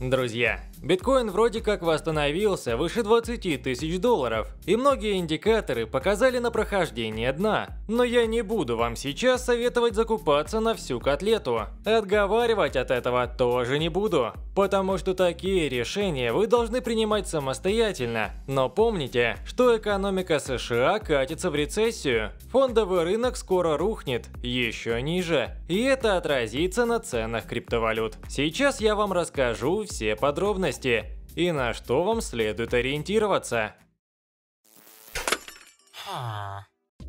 Друзья, биткоин вроде как восстановился выше 20 тысяч долларов, и многие индикаторы показали на прохождение дна. Но я не буду вам сейчас советовать закупаться на всю котлету. Отговаривать от этого тоже не буду, потому что такие решения вы должны принимать самостоятельно. Но помните, что экономика США катится в рецессию, фондовый рынок скоро рухнет, еще ниже, и это отразится на ценах криптовалют. Сейчас я вам расскажу, все подробности и на что вам следует ориентироваться.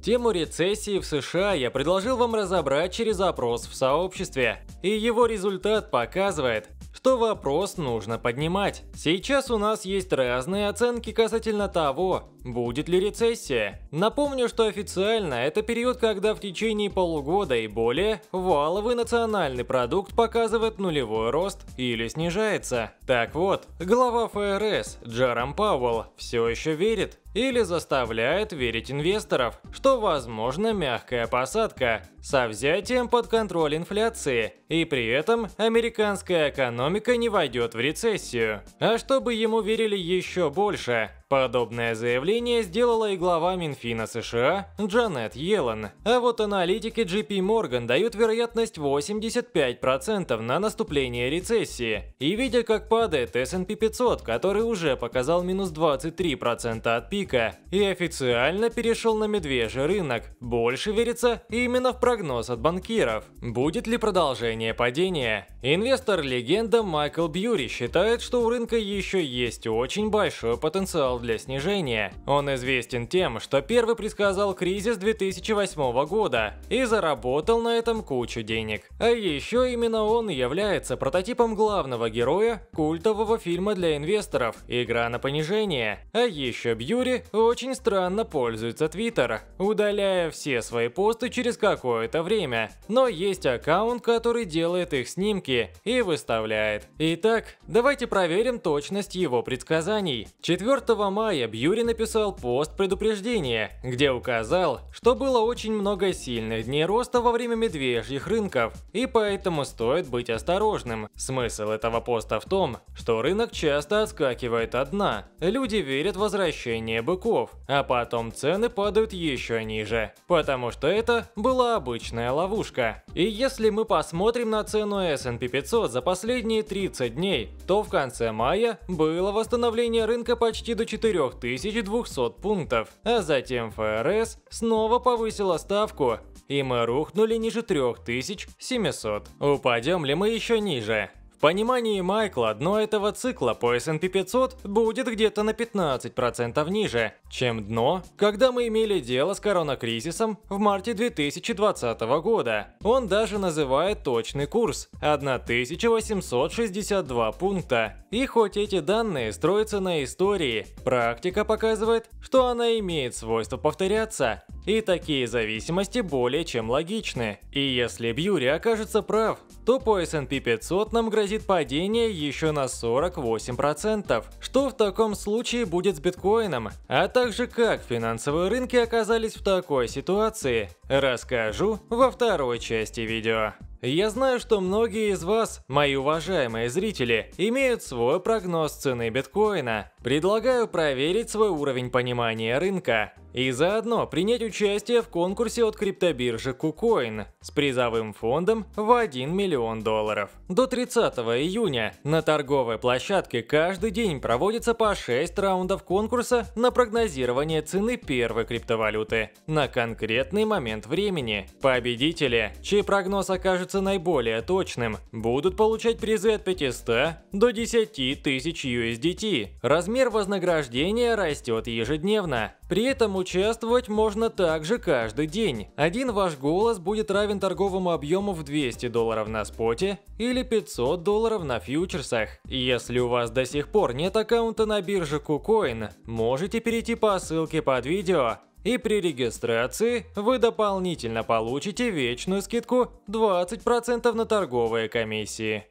Тему рецессии в США я предложил вам разобрать через опрос в сообществе, и его результат показывает, что вопрос нужно поднимать. Сейчас у нас есть разные оценки касательно того, будет ли рецессия. Напомню, что официально это период, когда в течение полугода и более валовый национальный продукт показывает нулевой рост или снижается. Так вот, глава ФРС Джером Пауэлл все еще верит, или заставляет верить инвесторов, что возможна мягкая посадка со взятием под контроль инфляции, и при этом американская экономика не войдет в рецессию. А чтобы ему верили еще больше, Подобное заявление сделала и глава Минфина США Джанет Йеллен. А вот аналитики JP Morgan дают вероятность 85% на наступление рецессии. И видя, как падает S&P 500, который уже показал минус 23% от пика, и официально перешел на медвежий рынок, больше верится именно в прогноз от банкиров. Будет ли продолжение падения? Инвестор-легенда Майкл Бьюри считает, что у рынка еще есть очень большой потенциал потенциал для снижения. Он известен тем, что первый предсказал кризис 2008 года и заработал на этом кучу денег. А еще именно он является прототипом главного героя культового фильма для инвесторов «Игра на понижение». А еще Бьюри очень странно пользуется Твиттер, удаляя все свои посты через какое-то время. Но есть аккаунт, который делает их снимки и выставляет. Итак, давайте проверим точность его предсказаний. 4 мая Бьюри написал пост предупреждения, где указал, что было очень много сильных дней роста во время медвежьих рынков, и поэтому стоит быть осторожным. Смысл этого поста в том, что рынок часто отскакивает от дна, люди верят в возвращение быков, а потом цены падают еще ниже, потому что это была обычная ловушка. И если мы посмотрим на цену S&P 500 за последние 30 дней, то в конце мая было восстановление рынка почти до 4200 пунктов, а затем ФРС снова повысила ставку, и мы рухнули ниже 3700. Упадем ли мы еще ниже? понимании Майкла дно этого цикла по S&P 500 будет где-то на 15% ниже, чем дно, когда мы имели дело с коронакризисом в марте 2020 года. Он даже называет точный курс – 1862 пункта. И хоть эти данные строятся на истории, практика показывает, что она имеет свойство повторяться, и такие зависимости более чем логичны. И если Бьюри окажется прав, то по S&P 500 нам грозит падение еще на 48%. Что в таком случае будет с биткоином? А также как финансовые рынки оказались в такой ситуации? Расскажу во второй части видео. Я знаю, что многие из вас, мои уважаемые зрители, имеют свой прогноз цены биткоина. Предлагаю проверить свой уровень понимания рынка и заодно принять участие в конкурсе от криптобиржи KuCoin с призовым фондом в 1 миллион долларов. До 30 июня на торговой площадке каждый день проводится по 6 раундов конкурса на прогнозирование цены первой криптовалюты на конкретный момент времени. Победители, чей прогноз окажется окажется наиболее точным, будут получать призы от 500 до 10 тысяч USDT. Размер вознаграждения растет ежедневно. При этом участвовать можно также каждый день. Один ваш голос будет равен торговому объему в 200 долларов на споте или 500 долларов на фьючерсах. Если у вас до сих пор нет аккаунта на бирже KuCoin, можете перейти по ссылке под видео и при регистрации вы дополнительно получите вечную скидку 20% на торговые комиссии.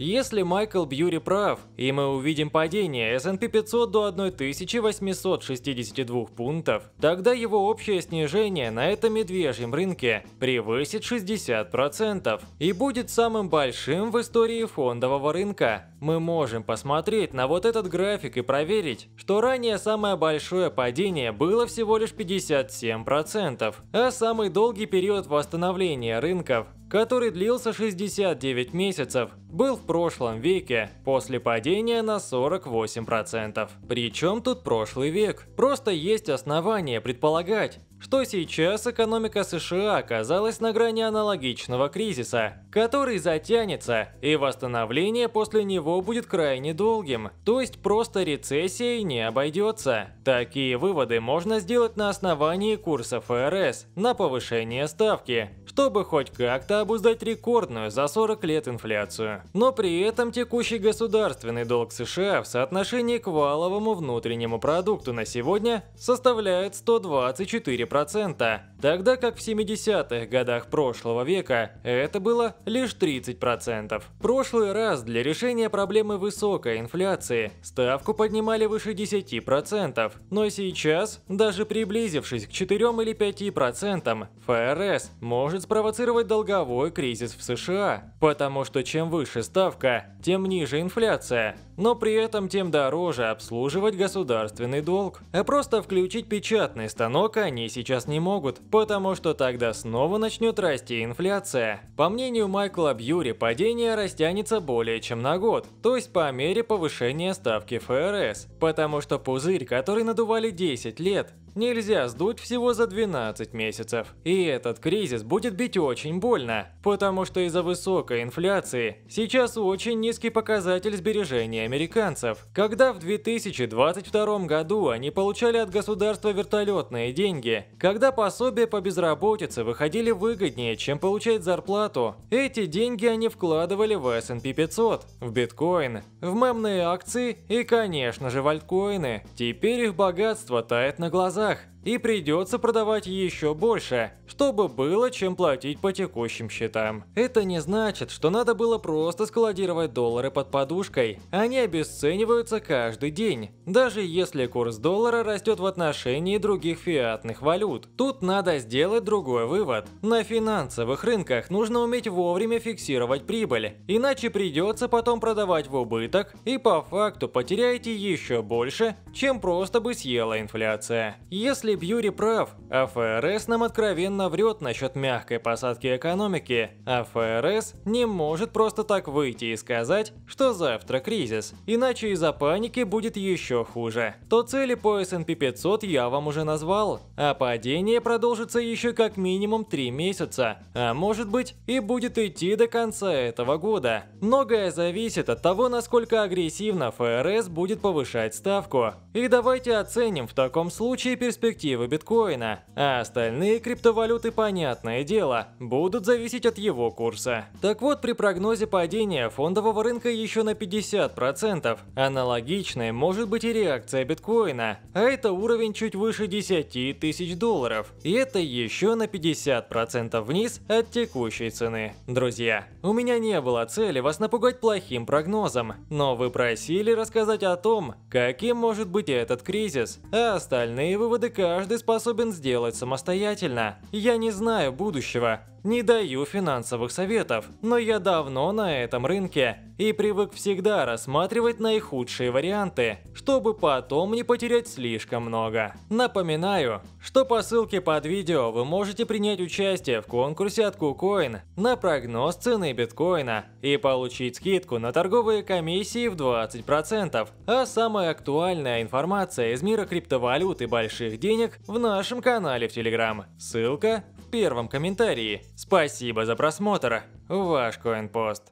Если Майкл Бьюри прав, и мы увидим падение S&P 500 до 1862 пунктов, тогда его общее снижение на этом медвежьем рынке превысит 60% и будет самым большим в истории фондового рынка. Мы можем посмотреть на вот этот график и проверить, что ранее самое большое падение было всего лишь 57%, а самый долгий период восстановления рынков который длился 69 месяцев, был в прошлом веке, после падения на 48%. Причем тут прошлый век? Просто есть основания предполагать, что сейчас экономика США оказалась на грани аналогичного кризиса, который затянется, и восстановление после него будет крайне долгим, то есть просто рецессией не обойдется. Такие выводы можно сделать на основании курса ФРС на повышение ставки, чтобы хоть как-то обуздать рекордную за 40 лет инфляцию. Но при этом текущий государственный долг США в соотношении к валовому внутреннему продукту на сегодня составляет 124%, тогда как в 70-х годах прошлого века это было лишь 30%. В прошлый раз для решения проблемы высокой инфляции ставку поднимали выше 10%, но сейчас, даже приблизившись к 4 или 5%, ФРС может спровоцировать долговой кризис в США, потому что чем выше больше ставка, тем ниже инфляция, но при этом тем дороже обслуживать государственный долг. А просто включить печатный станок они сейчас не могут, потому что тогда снова начнет расти инфляция. По мнению Майкла Бьюри, падение растянется более чем на год, то есть по мере повышения ставки ФРС, потому что пузырь, который надували 10 лет, нельзя сдуть всего за 12 месяцев. И этот кризис будет бить очень больно, потому что из-за высокой инфляции сейчас очень низкий показатель сбережений американцев. Когда в 2022 году они получали от государства вертолетные деньги, когда пособия по безработице выходили выгоднее, чем получать зарплату, эти деньги они вкладывали в S&P 500, в биткоин, в мемные акции и, конечно же, в альткоины. Теперь их богатство тает на глаза глазах и придется продавать еще больше, чтобы было чем платить по текущим счетам. Это не значит, что надо было просто складировать доллары под подушкой. Они обесцениваются каждый день, даже если курс доллара растет в отношении других фиатных валют. Тут надо сделать другой вывод. На финансовых рынках нужно уметь вовремя фиксировать прибыль, иначе придется потом продавать в убыток и по факту потеряете еще больше, чем просто бы съела инфляция. Если Бьюри прав, а ФРС нам откровенно врет насчет мягкой посадки экономики, а ФРС не может просто так выйти и сказать, что завтра кризис, иначе из-за паники будет еще хуже. То цели по S&P 500 я вам уже назвал, а падение продолжится еще как минимум 3 месяца, а может быть и будет идти до конца этого года. Многое зависит от того, насколько агрессивно ФРС будет повышать ставку. И давайте оценим в таком случае перспективу перспективы биткоина, а остальные криптовалюты, понятное дело, будут зависеть от его курса. Так вот, при прогнозе падения фондового рынка еще на 50%, аналогичной может быть и реакция биткоина, а это уровень чуть выше 10 тысяч долларов, и это еще на 50% вниз от текущей цены. Друзья, у меня не было цели вас напугать плохим прогнозом, но вы просили рассказать о том, каким может быть этот кризис, а остальные выводы каждого каждый способен сделать самостоятельно. Я не знаю будущего, не даю финансовых советов, но я давно на этом рынке и привык всегда рассматривать наихудшие варианты, чтобы потом не потерять слишком много. Напоминаю, что по ссылке под видео вы можете принять участие в конкурсе от KuCoin на прогноз цены биткоина и получить скидку на торговые комиссии в 20%, а самая актуальная информация из мира криптовалют и больших денег в нашем канале в Telegram. Ссылка первом комментарии. Спасибо за просмотр. Ваш CoinPost.